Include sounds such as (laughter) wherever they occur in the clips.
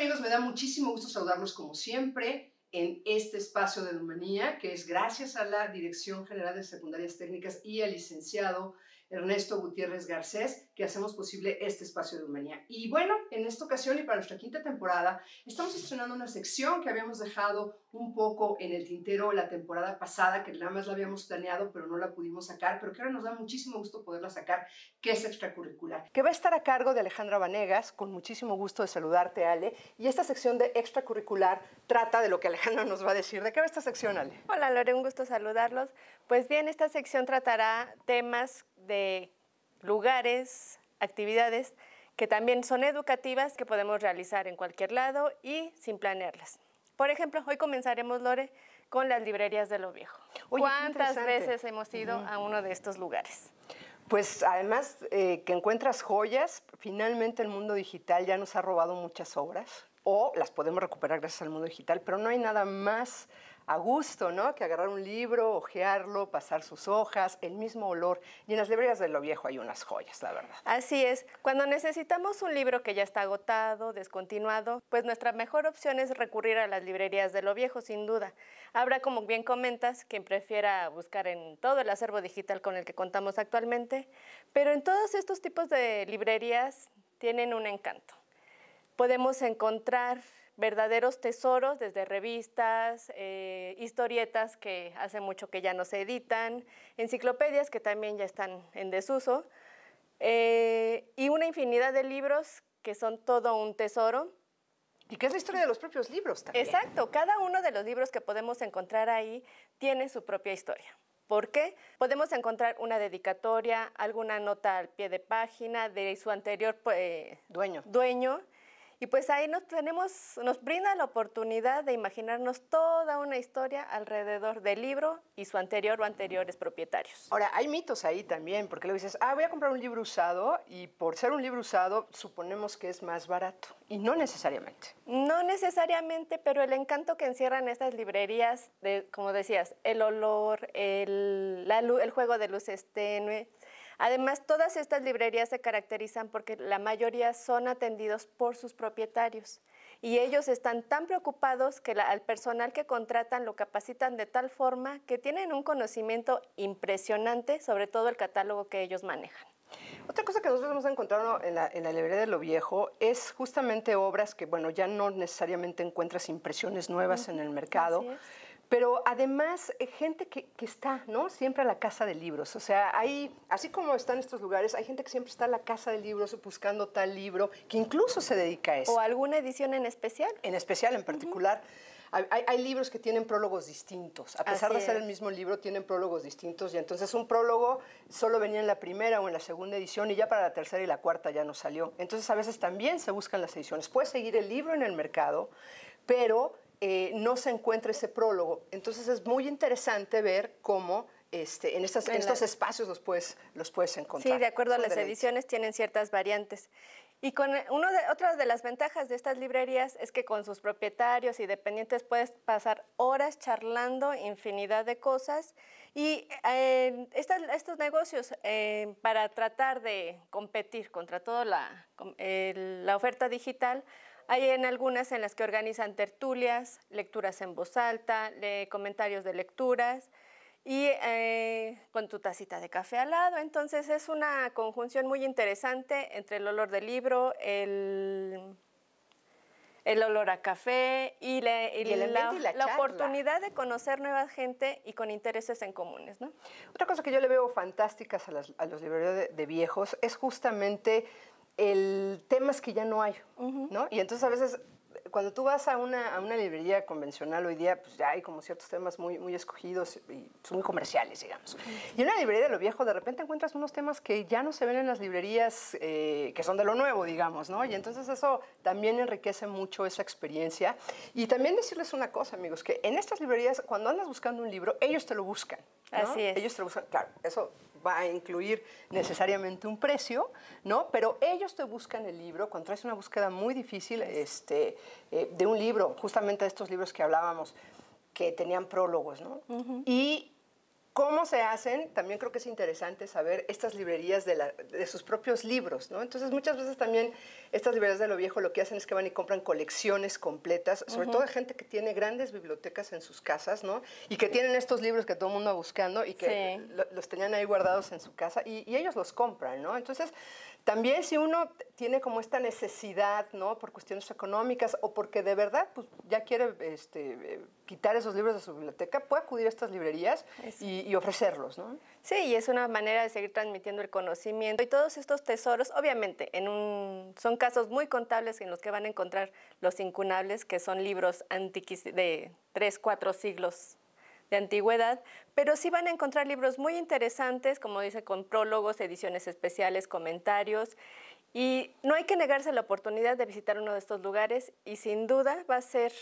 amigos, me da muchísimo gusto saludarlos como siempre en este espacio de Numanía, que es gracias a la Dirección General de Secundarias Técnicas y al licenciado Ernesto Gutiérrez Garcés, que hacemos posible este espacio de humanidad. Y bueno, en esta ocasión y para nuestra quinta temporada, estamos estrenando una sección que habíamos dejado un poco en el tintero la temporada pasada, que nada más la habíamos planeado, pero no la pudimos sacar, pero que ahora nos da muchísimo gusto poderla sacar, que es extracurricular. Que va a estar a cargo de Alejandra Vanegas, con muchísimo gusto de saludarte, Ale. Y esta sección de extracurricular trata de lo que Alejandra nos va a decir. ¿De qué va esta sección, Ale? Hola, Lore, un gusto saludarlos. Pues bien, esta sección tratará temas de lugares, actividades que también son educativas que podemos realizar en cualquier lado y sin planearlas. Por ejemplo, hoy comenzaremos, Lore, con las librerías de lo viejo. ¿Cuántas veces hemos ido a uno de estos lugares? Pues además eh, que encuentras joyas, finalmente el mundo digital ya nos ha robado muchas obras o las podemos recuperar gracias al mundo digital, pero no hay nada más a gusto, ¿no? Que agarrar un libro, hojearlo, pasar sus hojas, el mismo olor. Y en las librerías de lo viejo hay unas joyas, la verdad. Así es. Cuando necesitamos un libro que ya está agotado, descontinuado, pues nuestra mejor opción es recurrir a las librerías de lo viejo, sin duda. Habrá, como bien comentas, quien prefiera buscar en todo el acervo digital con el que contamos actualmente, pero en todos estos tipos de librerías tienen un encanto. Podemos encontrar verdaderos tesoros desde revistas, eh, historietas que hace mucho que ya no se editan, enciclopedias que también ya están en desuso, eh, y una infinidad de libros que son todo un tesoro. Y que es la historia de los propios libros también. Exacto, cada uno de los libros que podemos encontrar ahí tiene su propia historia. ¿Por qué? Podemos encontrar una dedicatoria, alguna nota al pie de página de su anterior pues, dueño. dueño y pues ahí nos, tenemos, nos brinda la oportunidad de imaginarnos toda una historia alrededor del libro y su anterior o anteriores propietarios. Ahora, hay mitos ahí también, porque luego dices, ah, voy a comprar un libro usado y por ser un libro usado suponemos que es más barato. Y no necesariamente. No necesariamente, pero el encanto que encierran estas librerías, de, como decías, el olor, el, la, el juego de luces tenue, Además, todas estas librerías se caracterizan porque la mayoría son atendidos por sus propietarios y ellos están tan preocupados que al personal que contratan lo capacitan de tal forma que tienen un conocimiento impresionante sobre todo el catálogo que ellos manejan. Otra cosa que nosotros hemos encontrado en la, librería de lo viejo es justamente obras que, bueno, ya no necesariamente encuentras impresiones nuevas en el mercado pero además eh, gente que, está, ¿no? Siempre a la casa de libros. O sea, hay, así como están estos lugares, hay gente que siempre está a la casa de libros buscando tal libro, que incluso se dedica a eso. ¿O alguna edición en especial? En especial, en particular. hay, libros que tienen prólogos distintos. A pesar de ser el mismo libro, tienen prólogos distintos. Y entonces un prólogo solo venía en la primera o en la segunda edición y ya para la tercera y la cuarta ya no salió. Entonces a veces también se buscan las ediciones. Puede seguir el libro en el mercado, pero eh, no se encuentra ese prólogo. Entonces es muy interesante ver cómo este, en, estos espacios los puedes, los puedes encontrar. Sí, de acuerdo a las ediciones tienen ciertas variantes. Y con eh, uno de, otra de las ventajas de estas librerías es que con sus propietarios y dependientes puedes pasar horas charlando infinidad de cosas. Y eh, estos negocios, para tratar de competir contra toda la oferta digital, hay en algunas en las que organizan tertulias, lecturas en voz alta, comentarios de lecturas y eh, con tu tacita de café al lado. Entonces es una conjunción muy interesante entre el olor del libro, el, olor a café y, la, oportunidad de conocer nueva gente y con intereses en comunes. Otra cosa que yo le veo fantásticas a, los libreros de viejos es justamente el tema es que ya no hay, ¿no? Y entonces a veces cuando tú vas a una, a una librería convencional hoy día, pues ya hay como ciertos temas muy, muy escogidos y son muy comerciales, digamos. Y en una librería de lo viejo, de repente encuentras unos temas que ya no se ven en las librerías eh, que son de lo nuevo, digamos, ¿no? Y entonces eso también enriquece mucho esa experiencia. Y también decirles una cosa, amigos, que en estas librerías, cuando andas buscando un libro, ellos te lo buscan. Así es. Ellos te lo buscan, claro, eso va a incluir necesariamente un precio, ¿no? Pero ellos te buscan el libro, cuando traes una búsqueda muy difícil, este eh, de un libro, justamente de estos libros que hablábamos, que tenían prólogos, ¿no? Y ¿Cómo se hacen? También creo que es interesante saber estas librerías de, sus propios libros, ¿no? Entonces, muchas veces también estas librerías de lo viejo lo que hacen es que van y compran colecciones completas, sobre todo de gente que tiene grandes bibliotecas en sus casas, ¿no? Y que tienen estos libros que todo el mundo va buscando y que los tenían ahí guardados en su casa y, ellos los compran, ¿no? Entonces, también si uno tiene como esta necesidad, ¿no? Por cuestiones económicas o porque de verdad, pues, ya quiere, este eh, quitar esos libros de su biblioteca, puede acudir a estas librerías y, ofrecerlos, ¿no? Sí, y es una manera de seguir transmitiendo el conocimiento. Y todos estos tesoros, obviamente, en un, son casos muy contables en los que van a encontrar los incunables, que son libros de tres, cuatro siglos de antigüedad, pero sí van a encontrar libros muy interesantes, como dice, con prólogos, ediciones especiales, comentarios. Y no hay que negarse la oportunidad de visitar uno de estos lugares y sin duda va a ser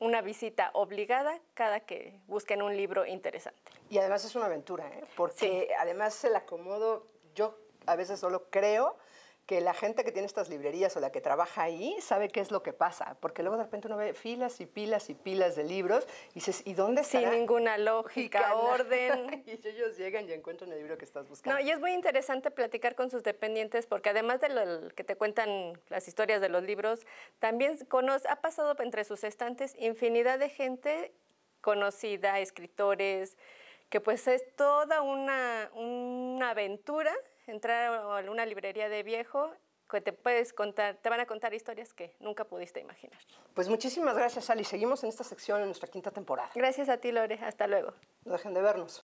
una visita obligada cada que busquen un libro interesante. Y además es una aventura, ¿eh? porque además se la acomodo, yo a veces solo creo que la gente que tiene estas librerías o la que trabaja ahí sabe qué es lo que pasa, porque luego de repente uno ve filas y pilas y pilas de libros y dices, ¿y dónde Sin ninguna lógica, orden. (laughs) y ellos llegan y encuentran el libro que estás buscando. No, y es muy interesante platicar con sus dependientes porque además de lo que te cuentan las historias de los libros, también ha pasado entre sus estantes infinidad de gente conocida, escritores, que pues es toda una, una aventura entrar a una librería de viejo que te puedes contar, te van a contar historias que nunca pudiste imaginar. Pues muchísimas gracias, Sally. Seguimos en esta sección en nuestra quinta temporada. Gracias a ti, Lore. Hasta luego. No dejen de vernos.